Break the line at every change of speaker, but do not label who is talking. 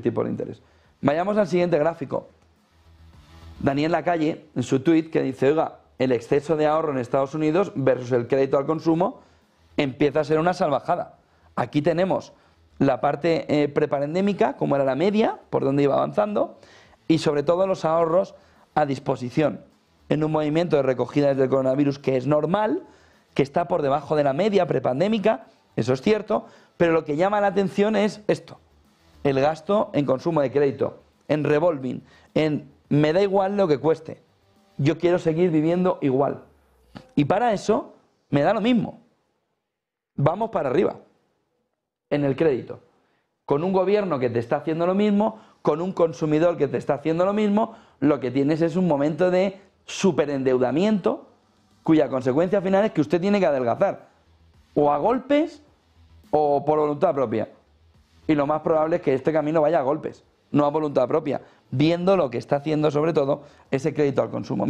tipo de interés. Vayamos al siguiente gráfico. Daniel Lacalle, en su tweet, que dice, oiga, el exceso de ahorro en Estados Unidos versus el crédito al consumo empieza a ser una salvajada. Aquí tenemos la parte eh, prepandémica, como era la media, por donde iba avanzando, y sobre todo los ahorros a disposición, en un movimiento de recogida desde el coronavirus que es normal, que está por debajo de la media prepandémica, eso es cierto, pero lo que llama la atención es esto, el gasto en consumo de crédito, en revolving, en me da igual lo que cueste. Yo quiero seguir viviendo igual. Y para eso me da lo mismo. Vamos para arriba en el crédito. Con un gobierno que te está haciendo lo mismo, con un consumidor que te está haciendo lo mismo, lo que tienes es un momento de superendeudamiento cuya consecuencia final es que usted tiene que adelgazar. O a golpes o por voluntad propia y lo más probable es que este camino vaya a golpes, no a voluntad propia, viendo lo que está haciendo sobre todo ese crédito al consumo.